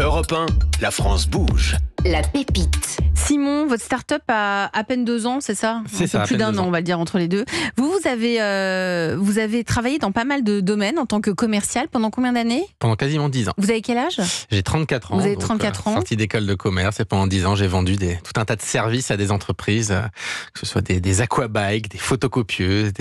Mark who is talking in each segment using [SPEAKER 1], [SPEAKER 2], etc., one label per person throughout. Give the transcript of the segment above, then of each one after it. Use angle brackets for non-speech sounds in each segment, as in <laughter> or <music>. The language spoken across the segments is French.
[SPEAKER 1] Europe la France bouge.
[SPEAKER 2] La pépite. Simon, votre start-up a à peine deux ans, c'est ça C'est ça. Plus d'un an, on va le dire, entre les deux. Vous, euh, vous avez, travaillé dans pas mal de domaines en tant que commercial pendant combien d'années
[SPEAKER 1] Pendant quasiment dix ans. Vous avez quel âge J'ai 34 ans. Vous avez 34 euh, ans. ans. Sorti d'école de commerce et pendant dix ans, j'ai vendu tout un tas de services à des entreprises, euh, que ce soit des, des aquabikes, des photocopieuses,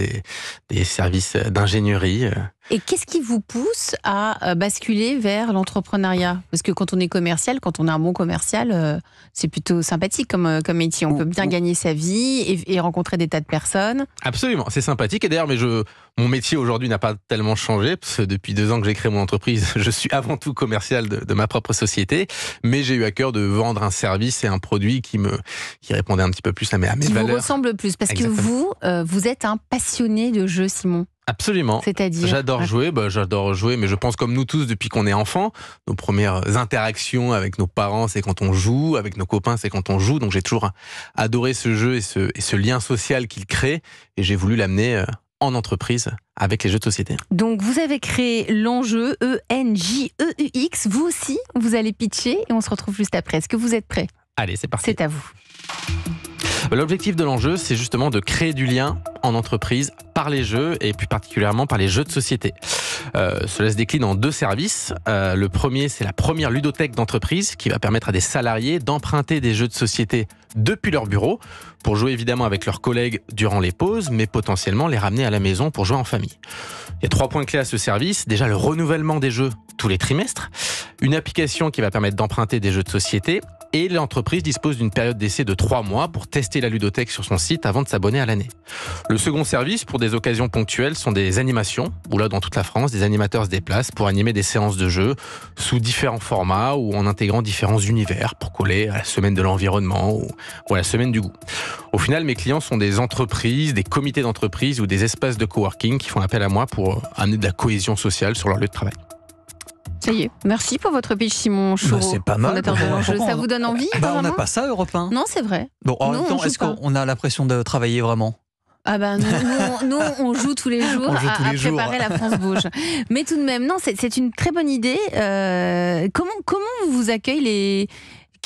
[SPEAKER 1] des services d'ingénierie.
[SPEAKER 2] Et qu'est-ce qui vous pousse à euh, basculer vers l'entrepreneuriat Parce que quand on est commercial, quand on a un bon commercial, euh, c'est plutôt sympathique comme, euh, comme métier. On peut bien gagner sa vie et, rencontrer des tas de personnes.
[SPEAKER 1] Absolument, c'est sympathique. Et d'ailleurs, mais je, mon métier aujourd'hui n'a pas tellement changé, depuis deux ans que j'ai créé mon entreprise, <laughs> je suis avant tout commercial de, ma propre société, mais j'ai eu à cœur de vendre un service et un produit qui me qui répondait un petit peu plus à mes, à valeurs. Qui vous ressemble
[SPEAKER 2] plus, parce que vous, vous êtes un passionné de jeux, Simon.
[SPEAKER 1] Absolument. C'est-à-dire J'adore jouer, bah, j'adore jouer, mais je pense comme nous tous depuis qu'on est enfant, nos premières interactions avec nos parents, c'est quand on joue, avec nos copains, c'est quand on joue. Donc j'ai toujours adoré ce jeu et ce, lien social qu'il crée, et j'ai voulu l'amener euh, en entreprise avec les jeux de société.
[SPEAKER 2] Donc vous avez créé l'enjeu E-N-J-E-U-X, vous aussi, vous allez pitcher et on se retrouve juste après. Est-ce que vous êtes prêts Allez, c'est parti. C'est à vous.
[SPEAKER 1] L'objectif de l'enjeu, c'est justement de créer du lien en entreprise par les jeux et plus particulièrement par les jeux de société. Euh, cela se décline en deux services. Euh, le premier, c'est la première ludothèque d'entreprise qui va permettre à des salariés d'emprunter des jeux de société depuis leur bureau pour jouer évidemment avec leurs collègues durant les pauses, mais potentiellement les ramener à la maison pour jouer en famille. Il y a trois points clés à ce service. Déjà le renouvellement des jeux tous les trimestres, une application qui va permettre d'emprunter des jeux de société et l'entreprise dispose d'une période d'essai de 3 mois pour tester la ludothèque sur son site avant de s'abonner à l'année. Le second service, pour des occasions ponctuelles, sont des animations, où là, dans toute la France, des animateurs se déplacent pour animer des séances de jeux sous différents formats ou en intégrant différents univers pour coller à la semaine de l'environnement ou à la semaine du goût. Au final, mes clients sont des entreprises, des comités d'entreprise ou des espaces de coworking qui font appel à moi pour amener de la cohésion sociale sur leur lieu de travail.
[SPEAKER 2] Merci pour votre pitch, Simon bah, c'est pas mal. Bah, ça vous donne envie bah, On n'a pas
[SPEAKER 1] ça, Europe 1. Non, c'est vrai. Bon,
[SPEAKER 2] en même temps, est-ce
[SPEAKER 3] qu'on a l'impression de travailler vraiment
[SPEAKER 2] ah ben nous, on joue tous les <laughs> jours à, préparer la France bouge. Mais tout de même, non, c'est une très bonne idée. Euh, comment comment vous accueillez les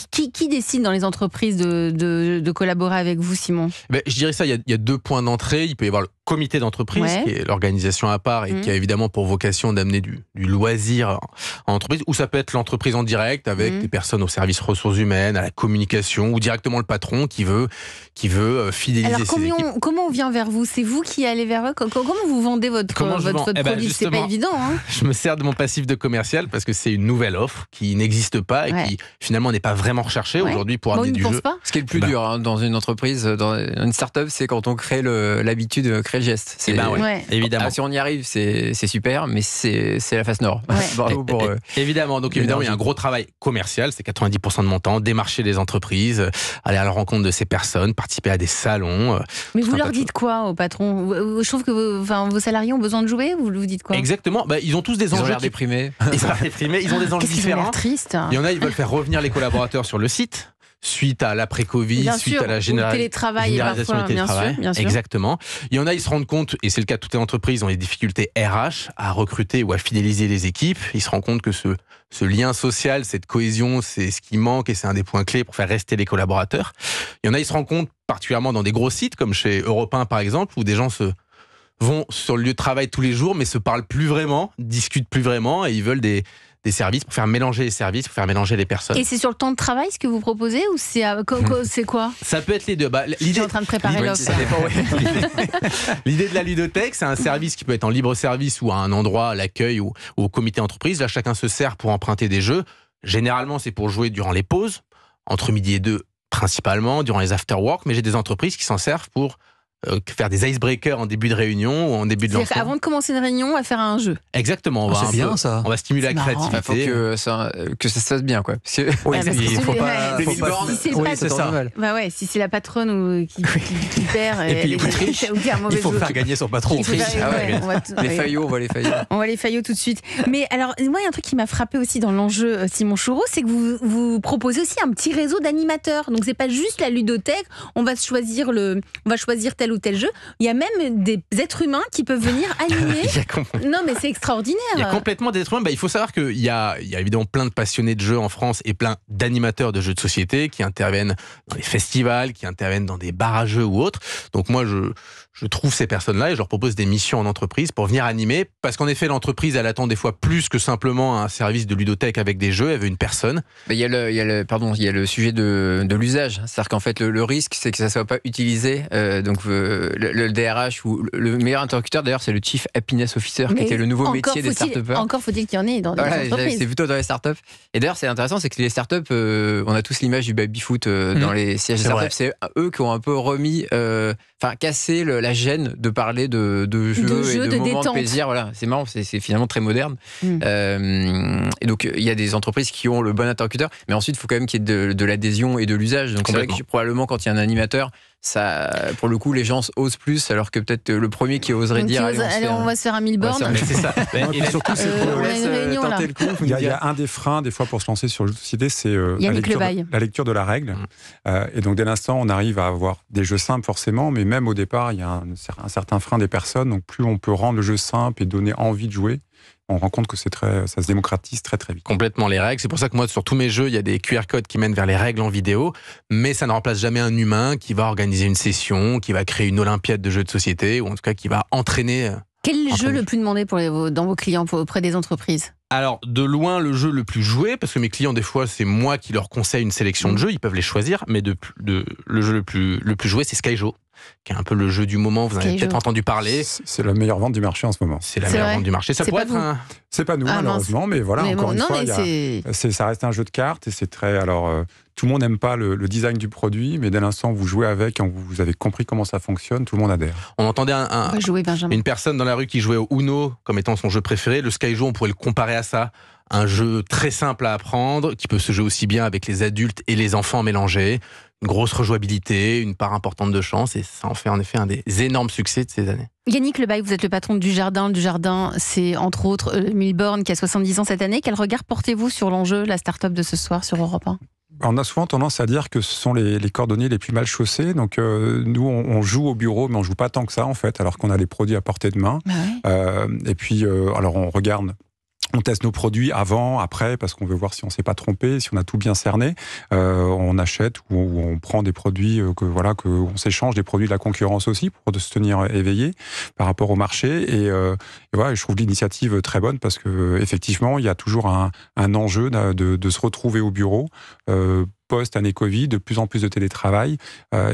[SPEAKER 2] qui, décide dans les entreprises de, collaborer avec vous, Simon
[SPEAKER 1] Je dirais ça, il y, a, y a deux points d'entrée. Il peut y avoir comité d'entreprise, qui est l'organisation à part et qui mmh. a évidemment pour vocation d'amener du, loisir en entreprise, ou ça peut être l'entreprise en direct avec mmh. des personnes au service ressources humaines, à la communication, ou directement le patron qui veut, qui veut euh, fidéliser Alors,
[SPEAKER 2] ses Comment on vient vers vous C'est vous qui allez vers eux Comment vous vendez votre, votre, eh ben, produit C'est pas évident. Hein. <laughs>
[SPEAKER 1] je me sers de mon passif de commercial parce que c'est une nouvelle offre qui n'existe pas et qui finalement n'est pas vraiment recherchée aujourd'hui pour amener du jeu. Ce qui est le plus bah. dur hein, dans une
[SPEAKER 4] entreprise, dans une start-up, c'est quand on crée l'habitude de geste. Eh ben c'est évidemment. Ah, si on y arrive, c'est super, mais c'est la face nord. <laughs> Eh, eh, euh, évidemment, donc évidemment, il y a un gros
[SPEAKER 1] travail commercial, c'est 90% de mon temps, démarcher les entreprises, euh, aller à la rencontre de ces personnes, participer à des salons. Euh,
[SPEAKER 2] mais vous leur dites quoi au patron Je trouve que vos salariés ont besoin de jouer. Vous vous dites quoi
[SPEAKER 1] Exactement. Bah, ils ont tous des ils enjeux. déprimés. <laughs> Ils sont déprimés. Ils ont des enjeux différents. Ils sont
[SPEAKER 2] tristes. Hein. Il y en
[SPEAKER 1] a, ils veulent faire revenir les collaborateurs sur le site suite à l'après-Covid, suite à la généralisation du télétravail. Bien sûr, bien sûr. Exactement. Il y en a, ils se rendent compte, et c'est le cas de toutes les entreprises, ont des difficultés RH à recruter ou à fidéliser les équipes. Ils se rendent compte que ce, ce lien social, cette cohésion, c'est ce qui manque et c'est un des points clés pour faire rester les collaborateurs. Il y en a, ils se rendent compte particulièrement dans des gros sites comme chez Europe 1 par exemple, où des gens se, vont sur le lieu de travail tous les jours, mais se parlent plus vraiment, discutent plus vraiment, et ils veulent des, des services, pour faire mélanger les services, pour faire mélanger les personnes. Et c'est
[SPEAKER 2] sur le temps de travail ce que vous proposez ou c'est à... <laughs> c'est quoi
[SPEAKER 1] Ça peut être les deux. Bah, l'idée... Je en train de préparer l'offre. <laughs> <laughs> l'idée de la ludothèque, c'est un service qui peut être en libre service ou à un endroit, à l'accueil ou, ou au comité entreprise. Là, chacun se sert pour emprunter des jeux. Généralement, c'est pour jouer durant les pauses, entre midi et deux principalement, durant les after-work, mais j'ai des entreprises qui s'en servent pour euh, faire des icebreakers en début de réunion ou en début de lancement. Avant
[SPEAKER 2] de commencer une réunion, on va faire un jeu.
[SPEAKER 1] Exactement. On va ah, bien ça. On va stimuler la créativité. Il bah, faut que ça, euh,
[SPEAKER 4] que ça se fasse bien quoi. <laughs> il faut, pas. Si c'est
[SPEAKER 2] bah ouais, si la patronne ou qui, perd. il faut faire gagner son patron. Ah les faillots, on va les faillots. On va les faillots tout de suite. Mais alors, moi, il y a un truc qui m'a frappé aussi dans l'enjeu euh, Simon Choureau, c'est que vous vous proposez aussi un petit réseau d'animateurs. Donc c'est pas juste la ludothèque. On va choisir le, on va choisir tel ou tel jeu. Il y a même des êtres humains qui peuvent venir <laughs> animer. <laughs> non, mais c'est extraordinaire. Il y a
[SPEAKER 1] complètement des êtres humains. Bah, il faut savoir qu'il y a, y a évidemment plein de passionnés de jeux en France et plein d'animateurs de jeux de société qui interviennent dans les festivals, qui interviennent dans des bars à jeux ou autres. Donc moi, je, je trouve ces personnes-là et je leur propose des missions en entreprise pour venir animer. Parce qu'en effet, l'entreprise, elle attend des fois plus que simplement un service de ludothèque avec des jeux. Elle veut une personne. il y a le, il y a le, pardon, il y a le sujet de, de l'usage. C'est-à-dire qu'en fait, le, risque, c'est
[SPEAKER 4] que ça ne soit pas utilisé. Euh, donc, euh, le, DRH ou le meilleur interlocuteur, d'ailleurs, c'est le Chief Happiness Officer, qui était le nouveau métier des start Encore
[SPEAKER 2] faut-il qu'il y en ait dans les entreprises. C'est
[SPEAKER 4] plutôt dans les startups. Et d'ailleurs, c'est intéressant, c'est que les startups, up euh, on a tous l'image du baby-foot dans mm. les sièges startups. C'est eux qui ont un peu remis enfin casser la gêne de parler de, jeux et de, moments de plaisir. c'est marrant, c'est finalement très moderne. Mm. Euh, et donc il y a des entreprises qui ont le bon interlocuteur, mais ensuite il faut quand même qu'il y ait de, l'adhésion et de l'usage. Donc c'est vrai que probablement quand il y a un animateur pour le coup, les gens osent plus, alors que peut-être le premier qui oserait dire. allez, on,
[SPEAKER 2] va se faire un mille bornes. c'est <laughs> surtout, c'est
[SPEAKER 5] Il y, a, un des freins, des fois, pour se lancer sur le jeu de société, c'est euh, la, lecture de la règle. Mm. Euh, et donc, dès l'instant, on arrive à avoir des jeux simples, forcément, mais même au départ, il y a un certain frein des personnes. Donc, plus on peut rendre le jeu simple et donner envie de jouer, on rend compte que c'est très, ça se démocratise très très vite.
[SPEAKER 1] Complètement les règles. C'est pour ça que moi, sur tous mes jeux, il y a des QR codes qui mènent vers les règles en vidéo, mais ça ne remplace jamais un humain qui va organiser une session, qui va créer une Olympiade de jeux de société, ou en tout cas qui va entraîner. Euh,
[SPEAKER 2] Quel jeu le plus demandé pour dans vos clients, auprès des entreprises
[SPEAKER 1] alors, de loin, le jeu le plus joué, parce que mes clients, des fois, c'est moi qui leur conseille une sélection de mm. jeux, ils peuvent les choisir, mais le jeu le plus, le plus joué, c'est Skyjo qui est un peu le jeu du moment. Vous avez peut-être entendu parler. C'est la meilleure vente du marché en ce
[SPEAKER 5] moment. C'est la meilleure vente du marché. Ça pourrait être C'est pas nous, ah, malheureusement, mais voilà, encore une fois, ça reste un jeu de cartes et c'est très. Alors, euh, tout le monde n'aime pas le, design du produit, mais dès l'instant où vous jouez avec, quand vous avez compris comment ça fonctionne, tout le monde adhère.
[SPEAKER 1] On entendait un,
[SPEAKER 5] une personne dans la rue qui jouait
[SPEAKER 1] au Uno comme étant son jeu préféré. Le Skyjo, on pourrait le comparer à ça un jeu très simple à apprendre, qui peut se jouer aussi bien avec les adultes et les enfants mélangés. Une grosse rejouabilité, une part importante de chance, et ça en fait en effet un des énormes succès de ces années.
[SPEAKER 2] Yannick Lebaille, vous êtes le patron du Jardin. Du Jardin, c'est entre autres euh, Milborn qui a 70 ans cette année. Quel regard portez-vous sur l'enjeu, la start-up de ce soir sur Europe 1
[SPEAKER 5] on a souvent tendance à dire que ce sont les, cordonniers les plus mal chaussés. Donc, euh, nous, on, joue au bureau, mais on joue pas tant que ça, en fait, alors qu'on a les produits à portée de main. Bah euh, et puis, euh, alors, on regarde on teste nos produits avant, après, parce qu'on veut voir si on ne s'est pas trompé, si on a tout bien cerné. Euh, on achète ou, on prend des produits euh, que voilà, que on s'échange des produits de la concurrence aussi pour se tenir euh, éveillé par rapport au marché. Et, voilà, je trouve l'initiative très bonne parce que effectivement, il y a toujours un, enjeu de, se retrouver au bureau. Euh, post-année Covid, de plus en plus de télétravail,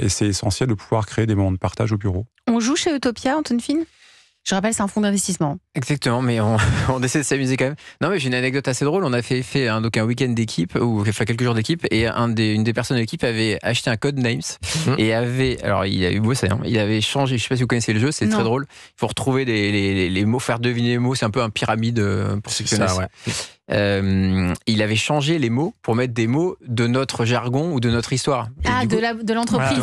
[SPEAKER 5] et c'est essentiel de pouvoir créer des moments de partage au bureau.
[SPEAKER 2] On joue chez Utopia, Antoine Fine je rappelle, c'est un fonds d'investissement. Exactement, mais <laughs>
[SPEAKER 4] on, essaie de s'amuser quand même. Non, mais j'ai une anecdote assez drôle. On a fait, fait un, hein, donc un week-end d'équipe, ou enfin quelques jours d'équipe, et un une des personnes de l'équipe avait acheté un code Names mhm. et avait. Alors, il a eu beau ça, il avait changé. Je sais pas si vous connaissez le jeu, c'est très drôle. Il faut retrouver les, mots, faire deviner les mots. C'est un peu un pyramide euh, pour ceux qui connaissent. Ouais. Euh, il avait changé les mots pour mettre des mots de notre jargon ou de notre histoire.
[SPEAKER 2] ah, de, de l'entreprise.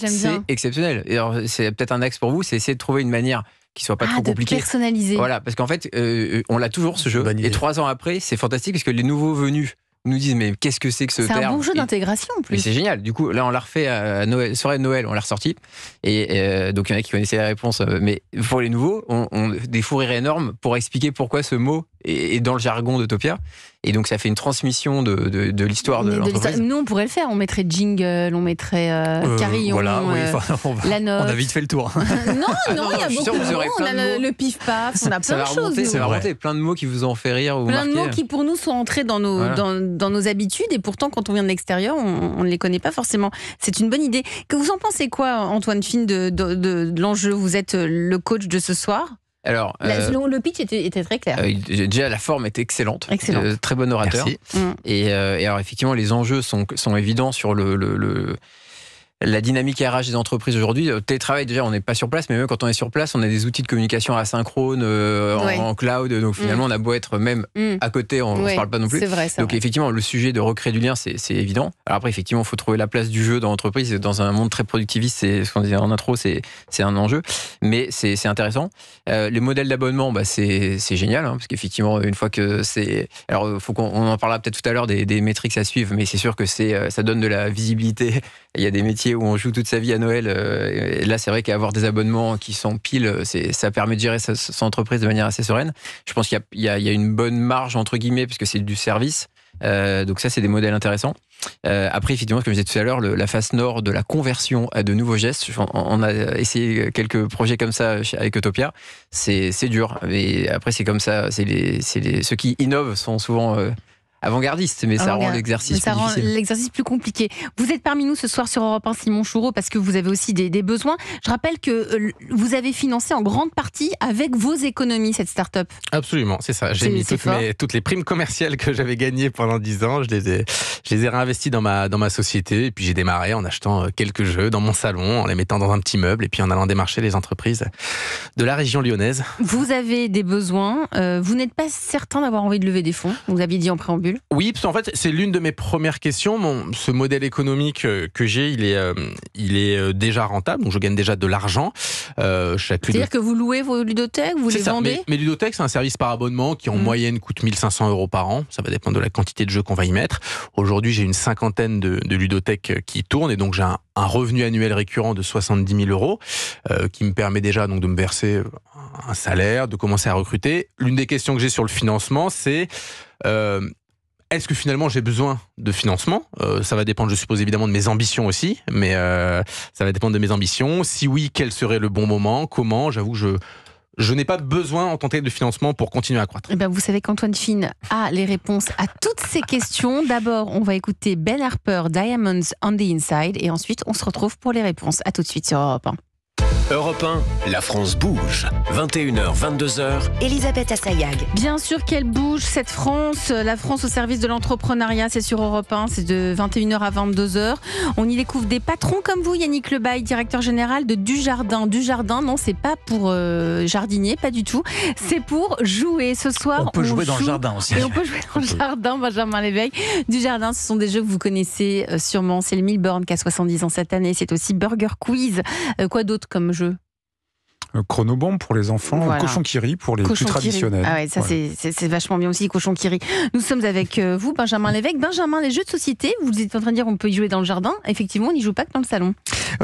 [SPEAKER 2] c'est
[SPEAKER 4] exceptionnel. c'est peut-être un axe pour vous, c'est essayer de trouver une manière qui soit pas ah, trop compliquée. Personnalisé. Voilà, parce qu'en fait, euh, on l'a toujours ce jeu. Et trois ans après, c'est fantastique parce que les nouveaux venus nous disent mais qu'est-ce que c'est que ce terme C'est un bon
[SPEAKER 2] jeu d'intégration en plus. c'est
[SPEAKER 4] génial. Du coup, là, on l'a refait à Noël, soirée de Noël, on l'a ressorti. Et euh, donc, il y en a qui connaissaient la réponse. Mais pour les nouveaux, on, des fous énormes pour expliquer pourquoi ce mot et, dans le jargon de topia Et donc, ça fait une transmission de, l'histoire de, de l'entreprise.
[SPEAKER 2] Nous, on pourrait le faire. On mettrait jingle, on mettrait euh, euh, carillon. Voilà, oui, euh, on, va, on, a
[SPEAKER 4] vite fait le tour. Hein. <laughs>
[SPEAKER 2] Ah non, non, il y a beaucoup de mots. On a le, pif-paf, on a plein de choses. C'est va
[SPEAKER 4] plein de mots qui vous ont fait rire. Ou plein de mots qui,
[SPEAKER 2] pour nous, sont entrés dans nos, dans, nos habitudes. Et pourtant, quand on vient de l'extérieur, on ne les connaît pas forcément. C'est une bonne idée. Que vous en pensez quoi, Antoine Fine, de l'enjeu Vous êtes le coach de ce soir
[SPEAKER 4] alors, euh,
[SPEAKER 2] le pitch était, très clair. Euh,
[SPEAKER 4] euh, déjà, la forme est excellente. très bon orateur. Mm. Et, alors, effectivement, les enjeux sont, sont évidents sur le la dynamique RH des entreprises aujourd'hui. Euh, télétravail, déjà, on n'est pas sur place, mais même quand on est sur place, on a des outils de communication asynchrone, euh, en, cloud. Donc mm. finalement, on a beau être même mm. à côté, on ne parle pas non plus. Vrai, donc effectivement, le sujet de recréer du lien, c'est évident. Alors après, effectivement, il faut trouver la place du jeu dans l'entreprise. Dans un monde très productiviste, c'est ce qu'on disait en intro, c'est un enjeu. Mais c'est intéressant. Euh, les modèles d'abonnement, bah, c'est génial, hein, parce qu'effectivement, une fois que c'est. Alors, faut qu'on en parlera peut-être tout à l'heure des, des métriques à suivre, mais c'est sûr que ça donne de la visibilité. <laughs> il y a des métiers où on joue toute sa vie à Noël, euh, là c'est vrai qu'avoir des abonnements qui sont pile, euh, ça permet de gérer son entreprise de manière assez sereine. Je pense qu'il y, a une bonne marge entre guillemets puisque c'est du service. Euh, donc ça, c'est des modèles intéressants. après, effectivement, comme je disais tout à l'heure, la face nord de la conversion à de nouveaux gestes, on, a essayé quelques projets comme ça avec Utopia, c'est dur. Mais après, c'est comme ça, c'est ceux qui innovent sont souvent avant-gardiste, mais ça rend l'exercice plus
[SPEAKER 2] l'exercice plus compliqué. Vous êtes parmi nous ce soir sur Europe 1, Simon Choureau, parce que vous avez aussi des, besoins. Je rappelle que euh, vous avez financé en grande partie avec vos économies cette start-up.
[SPEAKER 1] Absolument, c'est ça. J'ai mis toutes, les primes commerciales que j'avais gagnées pendant 10 ans, je les ai, je les ai réinvesties dans ma, dans ma société, et puis j'ai démarré en achetant euh, quelques jeux dans mon salon, en les mettant dans un petit meuble, et puis en allant démarcher les entreprises de la région lyonnaise.
[SPEAKER 2] Vous avez des besoins, euh, vous n'êtes pas certain d'avoir envie de lever des fonds, vous aviez dit en préambule.
[SPEAKER 1] Oui, parce qu'en fait, c'est l'une de mes premières questions. ce modèle économique euh, que j'ai, il est, euh, il est euh, déjà rentable, donc je gagne déjà de l'argent. Euh, C'est-à-dire
[SPEAKER 2] que vous louez vos ludothèques, vous les vendez
[SPEAKER 1] mais, mais, ludothèque, c'est un service par abonnement qui, en mm. moyenne, coûte 1500 euros par an. Ça va dépendre de la quantité de jeux qu'on va y mettre. Aujourd'hui, j'ai une cinquantaine de, ludothèques qui tournent et donc j'ai un, revenu annuel récurrent de 70 000 euros qui me permet déjà donc de me verser un salaire, de commencer à recruter. L'une des questions que j'ai sur le financement, c'est est-ce que finalement j'ai besoin de financement euh, Ça va dépendre, je suppose, évidemment de mes ambitions aussi, mais euh, ça va dépendre de mes ambitions. Si oui, quel serait le bon moment Comment J'avoue je, je n'ai pas besoin en tant que de financement pour continuer à croître.
[SPEAKER 2] Eh ben, vous savez qu'Antoine Fine a les réponses à toutes ces questions. D'abord, on va écouter Ben Harper, Diamonds on the Inside, et ensuite on se retrouve pour les réponses. À tout de suite sur Europe 1.
[SPEAKER 1] Europe 1, la France bouge. 21h,
[SPEAKER 4] 22h.
[SPEAKER 2] Elisabeth Assayag. Bien sûr qu'elle bouge, cette France, la France au service de l'entrepreneuriat, c'est sur Europe 1, c'est de 21h à 22h. On y découvre des patrons comme vous, Yannick Lebaille, directeur général de Dujardin. Dujardin, non, c'est pas pour euh, jardinier, pas du tout. C'est pour jouer. Ce soir, on peut jouer dans le jardin aussi. on peut jouer dans le jardin, Benjamin Léveille. Dujardin, ce sont des jeux que vous connaissez euh, sûrement. C'est le Milborn qui a 70 ans cette année. C'est aussi Burger Quiz. Euh, quoi d'autre comme jeu
[SPEAKER 5] euh, chronobombe pour les enfants, Cochon qui rit pour les plus traditionnels. Ah ouais, ça c'est
[SPEAKER 2] vachement bien aussi, Cochon qui rit. Nous sommes avec euh, vous, Benjamin Lévesque. Benjamin, les jeux de société, vous êtes en train de dire on peut y jouer dans le jardin. Effectivement, on n'y joue pas que dans le salon.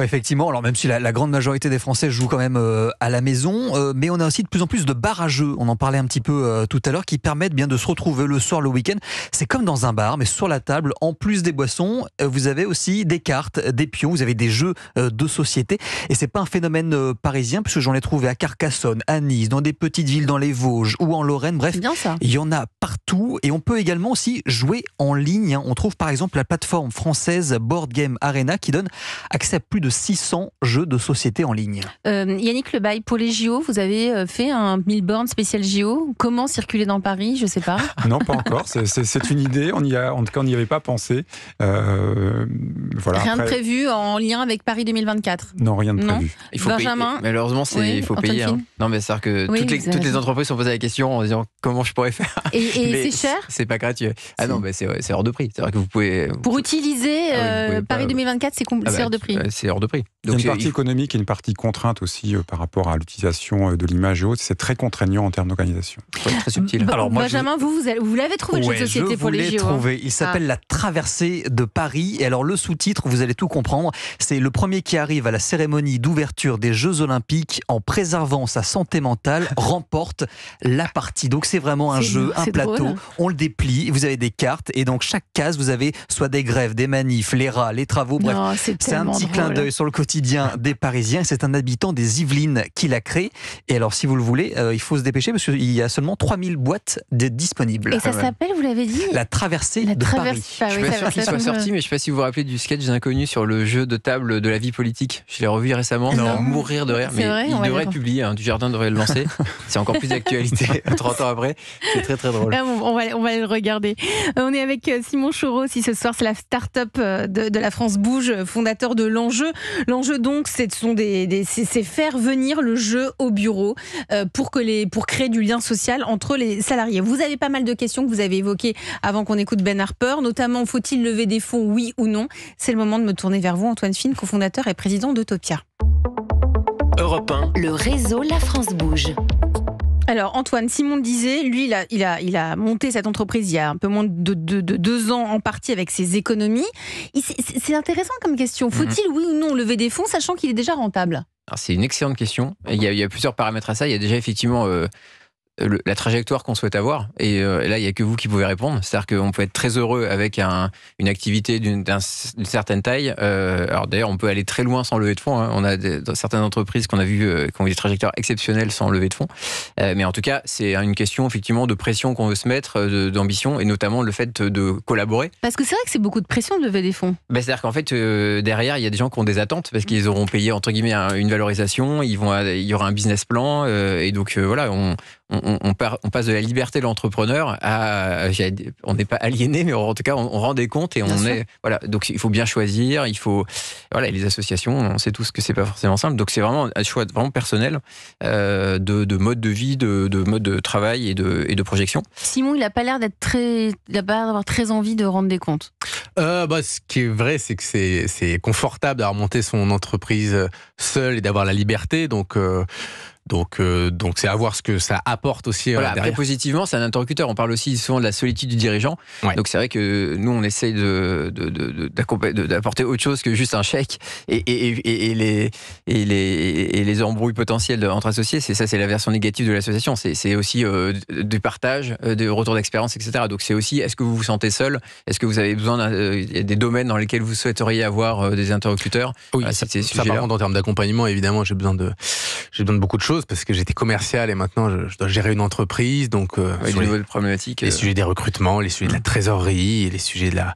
[SPEAKER 3] effectivement, alors même si la, grande majorité des Français jouent quand même euh, à la maison, mais on a aussi de plus en plus de bars à jeux, on en parlait un petit peu tout à l'heure, qui permettent bien de se retrouver le soir, le week-end. C'est comme dans un bar, mais sur la table, en plus des boissons, vous avez aussi des cartes, des pions, vous avez des jeux de société. Et c'est pas un phénomène parisien, puisque j'en ai trouver à Carcassonne, à Nice, dans des petites villes dans les Vosges ou en Lorraine. Bref, il y en a partout. Et on peut également aussi jouer en ligne. Hein. On trouve par exemple la plateforme française Board Game Arena qui donne accès à plus de 600 jeux de société en ligne.
[SPEAKER 2] Euh, Yannick Lebaille, pour les JO, vous avez euh, fait un Milborn spécial JO. Comment circuler dans Paris Je ne sais pas.
[SPEAKER 5] <laughs> non, pas encore. C'est une idée. On y a, en tout cas, on n'y avait pas pensé. Euh, voilà, rien de prévu
[SPEAKER 2] en lien avec Paris 2024 Non, rien de prévu. Il faut Benjamin,
[SPEAKER 5] Malheureusement, c'est il faut payer. Hein. Non, mais cest à que toutes,
[SPEAKER 2] les,
[SPEAKER 4] entreprises sont posées la question en disant comment je pourrais faire. Et, c'est cher C'est pas gratuit. Ah non, mais
[SPEAKER 5] c'est hors de prix. C'est vrai que vous pouvez.
[SPEAKER 2] Pour utiliser ah euh, Paris 2024, ah bah, euh, c'est hors de prix.
[SPEAKER 5] C'est hors de prix. Donc, il y a une partie économique et une partie contrainte aussi euh, par rapport à l'utilisation de l'image et autres. C'est très contraignant en termes d'organisation. très subtil. Bah, alors, moi, Benjamin,
[SPEAKER 2] vous, vous l'avez trouvé le jeu société pour les l'ai hein. Trouvé. Il s'appelle ah.
[SPEAKER 3] La traversée de Paris. Et alors, le sous-titre, vous allez tout comprendre, c'est le premier qui arrive à la cérémonie d'ouverture des Jeux Olympiques en préservant sa santé mentale <laughs> remporte la partie. Donc c'est vraiment un jeu, un plateau. On le déplie, vous avez des cartes et donc chaque case, vous avez soit des grèves, des manifs, les rats, les travaux, bref. C'est un petit clin d'œil sur le quotidien des Parisiens. C'est un habitant des Yvelines qui l'a créé. Et alors si vous le voulez, euh, il faut se dépêcher parce qu'il y a seulement 3000 boîtes disponibles. Et ça s'appelle,
[SPEAKER 2] vous l'avez dit La traversée de Paris. Ah je suis pas sûr qu'il soit sorti,
[SPEAKER 4] mais je sais pas si vous vous rappelez du sketch inconnu sur le jeu de table de la vie politique. Je l'ai revu récemment, non. mourir de rire, mais il devrait publier, du jardin devrait le lancer. <laughs> c'est encore plus d'actualité 30 <laughs> ans après. C'est très très drôle. Ah,
[SPEAKER 2] on, va, on le regarder. Euh, on est avec euh, Simon Choureau, si ce soir c'est la start-up euh, de, la France Bouge, fondateur de l'enjeu. L'enjeu donc, c'est des, faire venir le jeu au bureau pour que les pour créer du lien social entre les salariés. Vous avez pas mal de questions que vous avez évoquées avant qu'on écoute Ben Harper, notamment faut-il lever des fonds, oui ou non C'est le moment de me tourner vers vous, Antoine Fine, cofondateur et président d'Utopia. Le réseau La France Bouge. Alors Antoine Simon disait, lui il a, il a, il a monté cette entreprise il y a un peu moins de, de, deux ans en partie avec ses économies. C'est intéressant comme question. Mhm. Faut-il oui ou non lever des fonds sachant qu'il est déjà rentable
[SPEAKER 4] ah, C'est une excellente question. Il y, a, plusieurs paramètres à ça. Il y a déjà effectivement euh, la trajectoire qu'on souhaite avoir. Et, euh, là, il n'y a que vous qui pouvez répondre. C'est-à-dire qu'on peut être très heureux avec une activité d'une certaine taille. Euh, alors d'ailleurs, on peut aller très loin sans lever de fonds. Hein. On a certaines entreprises qu'on a vu euh, qui ont eu des trajectoires exceptionnelles sans lever de fonds. mais en tout cas, c'est une question effectivement de pression qu'on veut se mettre, d'ambition, et notamment le fait de collaborer.
[SPEAKER 2] Parce que c'est vrai que c'est beaucoup de pression de lever des fonds.
[SPEAKER 4] Bah, c'est-à-dire qu'en fait, derrière, il y a des gens qui ont des attentes parce qu'ils auront payé entre guillemets une valorisation, ils vont, il y aura un business plan, et donc voilà, on on, passe de la liberté de l'entrepreneur à, on n'est pas aliéné, mais en tout cas, on, rend des comptes et on est, voilà. Donc il faut bien choisir, il faut, voilà, les associations, on sait tous que c'est pas forcément simple. Donc c'est vraiment un choix vraiment personnel euh, de, mode de vie,
[SPEAKER 1] de, mode de travail et de, et de projection.
[SPEAKER 2] Simon, il n'a pas l'air d'être très, d'avoir très envie de rendre des comptes.
[SPEAKER 1] Euh, bah, ce qui est vrai, c'est que c'est, confortable d'avoir monté son entreprise seul et d'avoir la liberté. Donc euh, donc, euh, donc c'est à voir ce que ça apporte aussi. Euh, voilà, positivement, c'est
[SPEAKER 4] un interlocuteur. On parle aussi souvent de la solitude du dirigeant. Donc, c'est vrai que nous, on essaye d'apporter de, autre chose que juste un chèque et, les, et, les, et les embrouilles potentielles entre associés. C'est ça, c'est la version négative de l'association. C'est aussi euh, du partage, des retours d'expérience, etc. Donc, c'est aussi est-ce que vous vous sentez seul Est-ce que vous avez besoin des domaines dans lesquels vous souhaiteriez avoir des interlocuteurs Oui, c'est
[SPEAKER 1] ça, par en termes d'accompagnement, évidemment, j'ai besoin, de, besoin de beaucoup de choses parce que j'étais commercial et maintenant je, dois gérer une entreprise. Donc, euh, les, problématiques. Les euh. sujets des recrutements, les sujets de la mmh. trésorerie, et les sujets de la,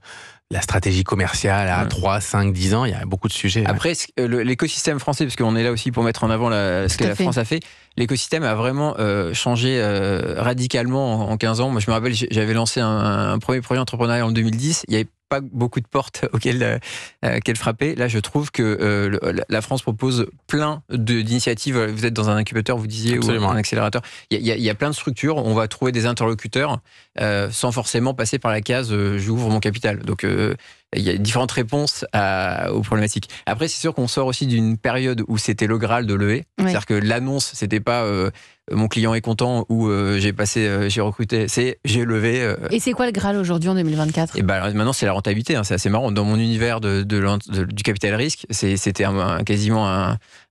[SPEAKER 1] la stratégie commerciale à 3, 5, 10 ans, il y a beaucoup de sujets. Après,
[SPEAKER 4] l'écosystème français, parce qu'on est là aussi pour mettre en avant la, ce que la France a fait, l'écosystème a vraiment euh, changé euh, radicalement en, 15 ans. Moi, je me rappelle, j'avais lancé un, premier projet entrepreneurial en 2010. Il y avait pas beaucoup de portes <laughs> auxquelles euh, euh, frapper. Là, je trouve que euh, la France propose plein d'initiatives. Vous êtes dans un incubateur, vous disiez, ou un accélérateur. Il y, a plein de structures. On va trouver des interlocuteurs sans forcément passer par la case j'ouvre mon capital. Donc, il y a différentes réponses aux problématiques. Après, c'est sûr qu'on sort aussi d'une période où c'était le Graal de lever. C'est-à-dire que l'annonce, c'était pas mon client est content ou euh, j'ai passé, euh, j'ai recruté, c'est j'ai levé. Euh. Et
[SPEAKER 2] c'est quoi le Graal aujourd'hui en 2024
[SPEAKER 4] Et eh ben, maintenant c'est la rentabilité, hein, c'est assez marrant. Dans mon univers de, du capital risque, c'était quasiment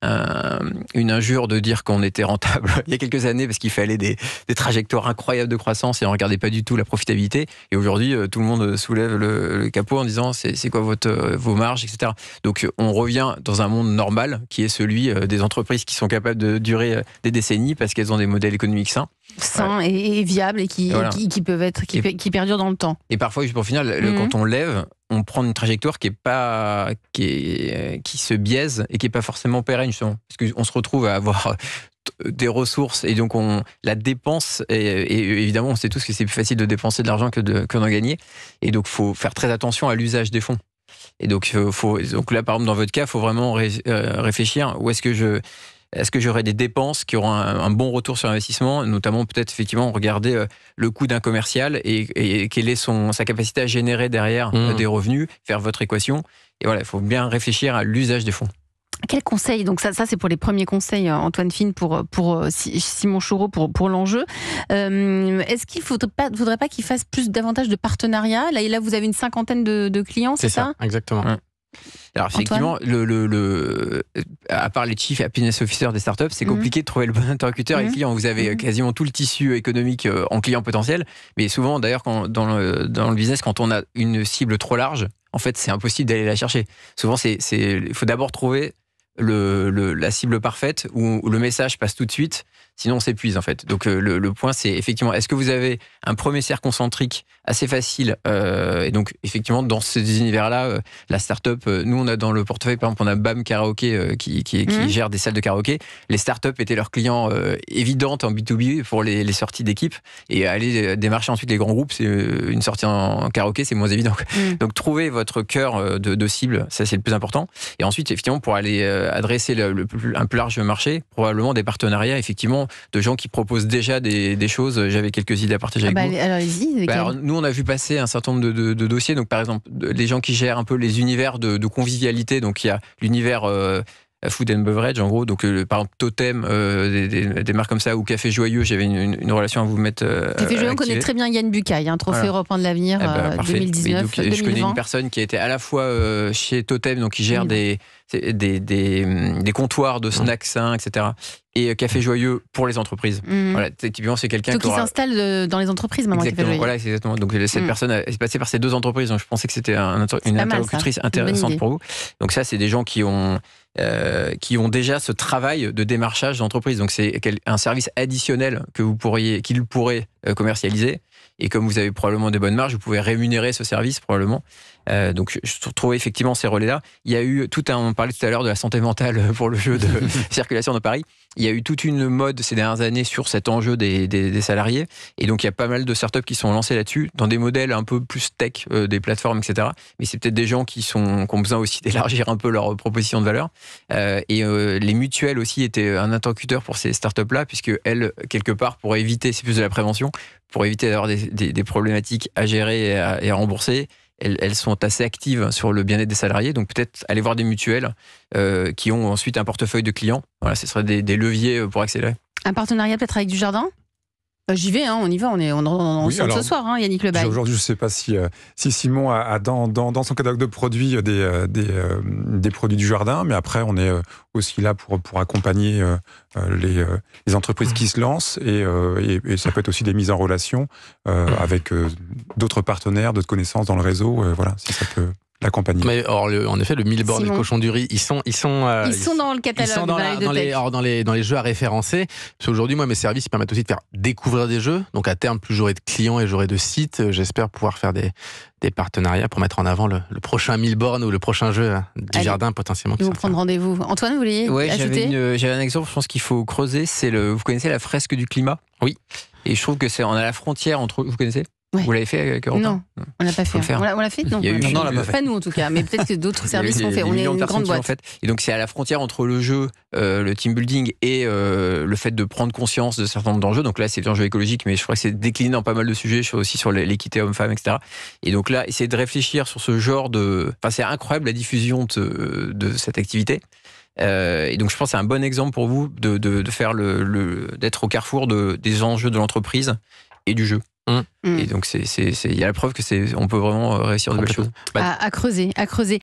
[SPEAKER 4] un, une injure de dire qu'on était rentable <laughs> il y a quelques années parce qu'il fallait des, des, trajectoires incroyables de croissance et on regardait pas du tout la profitabilité. Et aujourd'hui, tout le monde soulève le, capot en disant c'est quoi votre, vos marges, etc. Donc on revient dans un monde normal qui est celui des entreprises qui sont capables de durer des décennies parce qu'elles ont des modèles économiques sains.
[SPEAKER 2] Sains et, viables et qui, qui, peuvent être, qui, perdurent dans le temps.
[SPEAKER 4] Et parfois, pour finir, mhm. quand on lève, on prend une trajectoire qui est pas qui, qui se biaise et qui est pas forcément pérenne justement parce qu'on se retrouve à avoir des ressources et donc on la dépense et, évidemment on sait tous que c'est plus facile de dépenser de l'argent que que d'en gagner et donc faut faire très attention à l'usage des fonds et donc euh, faut donc là par exemple dans votre cas faut vraiment euh, réfléchir où est-ce que je est-ce que j'aurai des dépenses qui auront un, bon retour sur investissement, notamment peut-être effectivement regarder euh, le coût d'un commercial et, quelle est son, sa capacité à générer derrière euh, mmh. des revenus, faire votre équation. Et voilà, il faut bien réfléchir à l'usage des fonds.
[SPEAKER 2] Quel conseil Donc ça, c'est pour les premiers conseils, euh, Antoine Fine, pour, pour Simon Choureau, pour, pour l'enjeu. est-ce qu'il ne faudrait pas, pas qu'il fasse plus davantage de partenariats là, là, vous avez une cinquantaine de, clients, c'est ça, Exactement. Alors effectivement,
[SPEAKER 4] à part les et happiness officers des startups, c'est mhm. compliqué de trouver le bon interlocuteur et mhm. client. Vous avez mhm. quasiment tout le tissu économique euh, en client potentiel, mais souvent d'ailleurs dans le, business, quand on a une cible trop large, en fait c'est impossible d'aller la chercher. Souvent, il faut d'abord trouver la cible parfaite où, le message passe tout de suite Sinon, on s'épuise en fait. Donc euh, le, point, c'est effectivement, est-ce que vous avez un premier cercle concentrique assez facile euh, Et donc effectivement, dans ces univers-là, euh, la start-up, nous, on a dans le portefeuille, par exemple, on a BAM Karaoke qui, qui, mhm. gère des salles de karaoké. Les start-up étaient leurs clients évidentes en B2B pour les, sorties d'équipe. Et aller démarcher ensuite les grands groupes, c'est une sortie en karaoké, c'est moins évident. Mhm. Donc trouver votre cœur de, de cible, ça c'est le plus important. Et ensuite, effectivement, pour aller adresser le, un plus large marché, probablement des partenariats, effectivement, de gens qui proposent déjà des, choses. J'avais quelques idées à partager ah avec bah,
[SPEAKER 2] vous. Bah, alors,
[SPEAKER 4] nous, on a vu passer un certain nombre de, dossiers. Donc, par exemple, les gens qui gèrent un peu les univers de, convivialité. Donc, il y a l'univers euh, food and beverage, en gros. Donc, euh, par exemple, Totem, euh, des, marques comme ça, ou Café Joyeux, j'avais une, relation à vous mettre. Euh, Café Joyeux, on connaît très bien
[SPEAKER 2] Yann Bucaille, hein, un trophée européen de l'avenir 2019. Eh ben, je connais une
[SPEAKER 4] personne qui a été à la fois chez Totem, donc qui gère des. Des, hum, des, comptoirs de mmh. snacks sains, etc. Et Café Joyeux pour les entreprises. Mmh. Voilà, typiquement, c'est quelqu'un qui.
[SPEAKER 2] s'installe dans les entreprises maintenant, Café Voilà,
[SPEAKER 4] exactement. Donc, cette mmh. personne est passée par ces deux entreprises. Donc, je pensais que c'était une interlocutrice intéressante pour vous. Donc, ça, c'est des gens qui ont euh, qui ont déjà ce travail de démarchage d'entreprise. Donc c'est un service additionnel que vous pourriez, qu'ils pourraient euh, commercialiser. Et comme vous avez probablement des bonnes marges, vous pouvez rémunérer ce service probablement. Euh, donc je trouve effectivement ces relais-là. Il y a eu tout un, on parlait tout à l'heure de la santé mentale <laughs> pour le jeu de <laughs> circulation de Paris il y a eu toute une mode ces dernières années sur cet enjeu des, salariés. Et donc, il y a pas mal de startups qui sont lancées là-dessus, dans des modèles un peu plus tech, euh, des plateformes, etc. Mais c'est peut-être des gens qui, sont, ont besoin aussi <laughs> d'élargir un peu leur proposition de valeur. Euh, et euh, les mutuelles aussi étaient un interlocuteur pour ces startups-là, puisque elles, quelque part, pour éviter, c'est plus de la prévention, pour éviter d'avoir des, problématiques à gérer et à rembourser, elles, sont assez actives sur le bien-être des salariés. Donc peut-être aller voir des mutuelles euh, qui ont ensuite un portefeuille de clients. ce serait des, des leviers euh, pour accélérer.
[SPEAKER 2] Un partenariat peut-être avec du jardin bah, j'y vais, hein, on y va, on est on, on, ce soir, hein, Yannick Lebaille.
[SPEAKER 5] Aujourd'hui, je ne sais pas si, euh, si Simon a, dans, son catalogue de produits euh, des, euh, des, produits du jardin, mais après, on est aussi là pour, pour accompagner les, entreprises qui se lancent et, et, ça peut être aussi des mises en relation mm. avec d'autres partenaires, d'autres connaissances dans le réseau. Voilà, si ça peut la compagnie. Mais or, en effet, le Milborn et le cochon du riz, ils sont, ils sont,
[SPEAKER 1] euh, ils sont
[SPEAKER 2] dans le catalogue. Ils sont dans, les,
[SPEAKER 1] dans, les, dans les, jeux à référencer. Parce qu'aujourd'hui, moi, mes services permettent aussi de faire découvrir des jeux. Donc, à terme, plus j'aurai de clients et j'aurai de sites, euh, j'espère pouvoir faire des, des, partenariats pour mettre en avant le, le prochain Milborn ou le prochain jeu hein, du jardin potentiellement. Ils
[SPEAKER 2] vont prendre rendez-vous. Antoine, vous vouliez ajouter
[SPEAKER 1] euh, J'avais un exemple, je pense qu'il faut creuser. C'est le, vous connaissez la fresque du climat
[SPEAKER 4] Oui. Et je trouve que c'est on a la frontière entre vous connaissez vous l'avez fait, avec 1 Non,
[SPEAKER 2] on l'a pas fait. Hein. On l'a fait Non, pas, fait. pas, nous en tout cas, mais peut-être que d'autres services l'ont fait. On est une grande boîte. En fait.
[SPEAKER 4] Et donc c'est à la frontière entre le jeu, euh, le team building et euh, le fait de prendre conscience de certains enjeux. Donc là, c'est des enjeux écologiques, mais je crois que c'est décliné dans pas mal de sujets, je aussi sur l'équité homme-femme, etc. Et donc là, essayer de réfléchir sur ce genre de... Enfin, c'est incroyable la diffusion de, cette activité. Euh, et donc je pense que c'est un bon exemple pour vous de, faire le d'être au carrefour de, des enjeux de l'entreprise et du jeu. Hum. Hum. Et donc, il y a la preuve que c'est, on peut vraiment euh, réussir de belles choses.
[SPEAKER 2] Bah, à, creuser, à creuser.